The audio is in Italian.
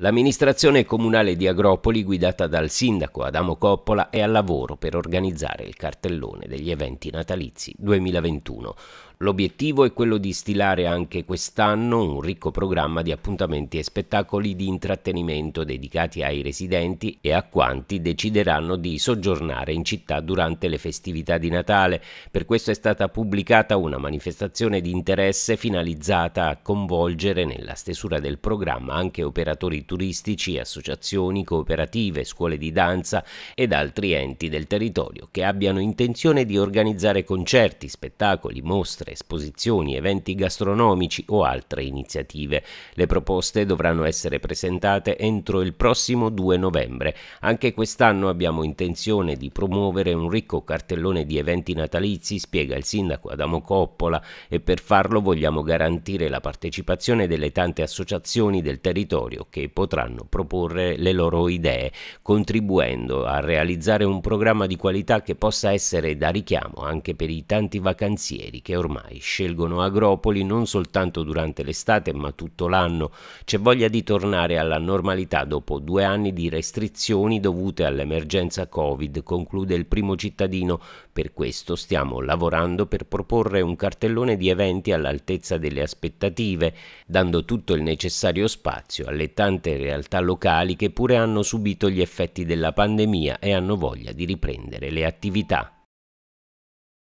L'amministrazione comunale di Agropoli, guidata dal sindaco Adamo Coppola, è al lavoro per organizzare il cartellone degli eventi natalizi 2021. L'obiettivo è quello di stilare anche quest'anno un ricco programma di appuntamenti e spettacoli di intrattenimento dedicati ai residenti e a quanti decideranno di soggiornare in città durante le festività di Natale. Per questo è stata pubblicata una manifestazione di interesse finalizzata a coinvolgere nella stesura del programma anche operatori turistici, associazioni, cooperative, scuole di danza ed altri enti del territorio che abbiano intenzione di organizzare concerti, spettacoli, mostre, esposizioni, eventi gastronomici o altre iniziative. Le proposte dovranno essere presentate entro il prossimo 2 novembre. Anche quest'anno abbiamo intenzione di promuovere un ricco cartellone di eventi natalizi, spiega il sindaco Adamo Coppola, e per farlo vogliamo garantire la partecipazione delle tante associazioni del territorio che potranno proporre le loro idee, contribuendo a realizzare un programma di qualità che possa essere da richiamo anche per i tanti vacanzieri che ormai scelgono Agropoli non soltanto durante l'estate ma tutto l'anno. C'è voglia di tornare alla normalità dopo due anni di restrizioni dovute all'emergenza Covid, conclude il primo cittadino. Per questo stiamo lavorando per proporre un cartellone di eventi all'altezza delle aspettative, dando tutto il necessario spazio alle tante tante realtà locali che pure hanno subito gli effetti della pandemia e hanno voglia di riprendere le attività.